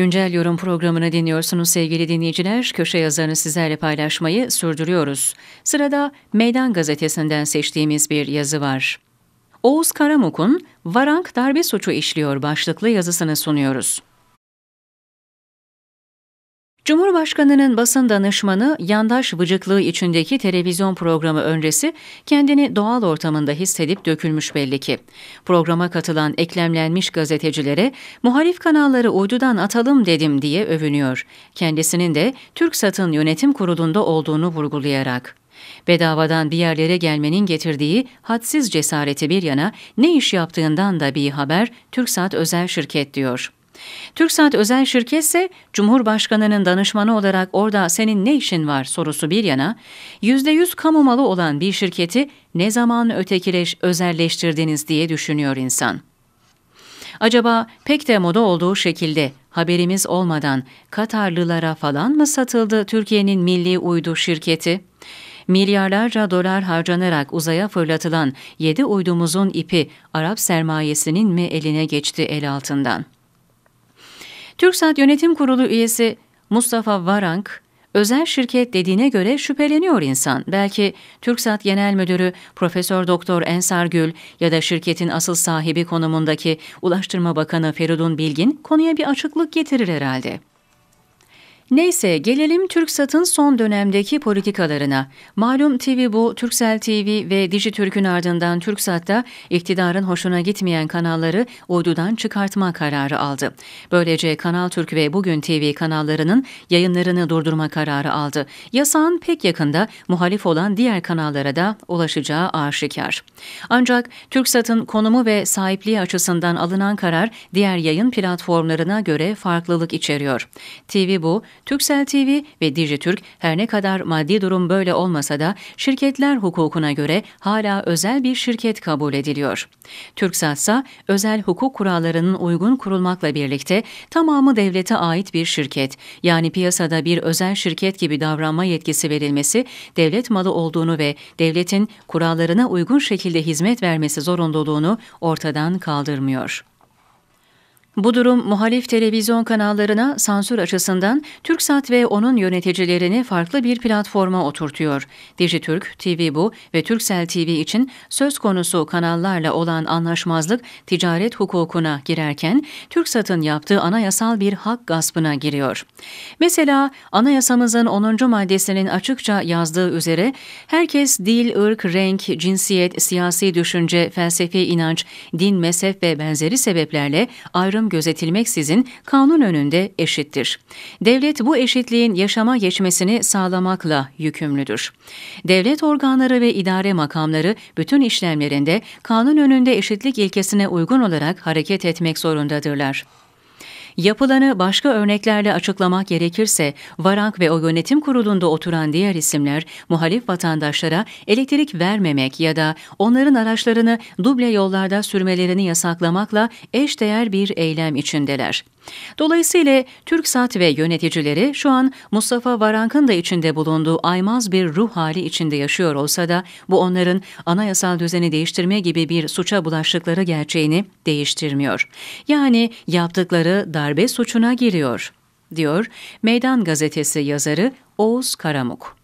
Güncel Yorum programını dinliyorsunuz sevgili dinleyiciler. Köşe yazarını sizlerle paylaşmayı sürdürüyoruz. Sırada Meydan Gazetesi'nden seçtiğimiz bir yazı var. Oğuz Karamuk'un Varank Darbe Suçu işliyor başlıklı yazısını sunuyoruz. Cumhurbaşkanının basın danışmanı yandaş vıcıklığı içindeki televizyon programı öncesi kendini doğal ortamında hissedip dökülmüş belli ki. Programa katılan eklemlenmiş gazetecilere muhalif kanalları uydudan atalım dedim diye övünüyor. Kendisinin de Türk Satın Yönetim Kurulu'nda olduğunu vurgulayarak. Bedavadan bir yerlere gelmenin getirdiği hadsiz cesareti bir yana ne iş yaptığından da bir haber TürkSat özel şirket diyor. Türk saat özel ise Cumhurbaşkanı'nın danışmanı olarak orada senin ne işin var sorusu bir yana, %100 kamu malı olan bir şirketi ne zaman ötekileş özelleştirdiniz diye düşünüyor insan. Acaba pek de moda olduğu şekilde haberimiz olmadan Katarlılara falan mı satıldı Türkiye'nin milli uydu şirketi? Milyarlarca dolar harcanarak uzaya fırlatılan 7 uydumuzun ipi Arap sermayesinin mi eline geçti el altından?'' TürkSat Yönetim Kurulu üyesi Mustafa Varank, özel şirket dediğine göre şüpheleniyor insan. Belki TürkSat Genel Müdürü Profesör Doktor Ensar Gül ya da şirketin asıl sahibi konumundaki Ulaştırma Bakanı Feridun Bilgin konuya bir açıklık getirir herhalde. Neyse gelelim TürkSat'ın son dönemdeki politikalarına. Malum TV bu, Türksel TV ve Dijitürk'ün ardından TürkSat'ta iktidarın hoşuna gitmeyen kanalları uydudan çıkartma kararı aldı. Böylece Kanal Türk ve Bugün TV kanallarının yayınlarını durdurma kararı aldı. Yasağın pek yakında muhalif olan diğer kanallara da ulaşacağı aşikar. Ancak TürkSat'ın konumu ve sahipliği açısından alınan karar diğer yayın platformlarına göre farklılık içeriyor. TV bu, Türksel TV ve Dijitürk her ne kadar maddi durum böyle olmasa da şirketler hukukuna göre hala özel bir şirket kabul ediliyor. Türksel ise özel hukuk kurallarının uygun kurulmakla birlikte tamamı devlete ait bir şirket. Yani piyasada bir özel şirket gibi davranma yetkisi verilmesi devlet malı olduğunu ve devletin kurallarına uygun şekilde hizmet vermesi zorunluluğunu ortadan kaldırmıyor. Bu durum muhalif televizyon kanallarına sansür açısından TürkSat ve onun yöneticilerini farklı bir platforma oturtuyor. Dijitürk, TV Bu ve Türksel TV için söz konusu kanallarla olan anlaşmazlık ticaret hukukuna girerken TürkSat'ın yaptığı anayasal bir hak gaspına giriyor. Mesela anayasamızın 10. maddesinin açıkça yazdığı üzere herkes dil, ırk, renk, cinsiyet, siyasi düşünce, felsefi inanç, din, mezhep ve benzeri sebeplerle ayrım gözetilmeksizin kanun önünde eşittir. Devlet bu eşitliğin yaşama geçmesini sağlamakla yükümlüdür. Devlet organları ve idare makamları bütün işlemlerinde kanun önünde eşitlik ilkesine uygun olarak hareket etmek zorundadırlar. Yapılanı başka örneklerle açıklamak gerekirse Varank ve o yönetim kurulunda oturan diğer isimler muhalif vatandaşlara elektrik vermemek ya da onların araçlarını duble yollarda sürmelerini yasaklamakla eşdeğer bir eylem içindeler. Dolayısıyla TürkSat ve yöneticileri şu an Mustafa Varank'ın da içinde bulunduğu aymaz bir ruh hali içinde yaşıyor olsa da bu onların anayasal düzeni değiştirme gibi bir suça bulaştıkları gerçeğini değiştirmiyor. Yani yaptıkları da darbe suçuna giriyor, diyor Meydan Gazetesi yazarı Oğuz Karamuk.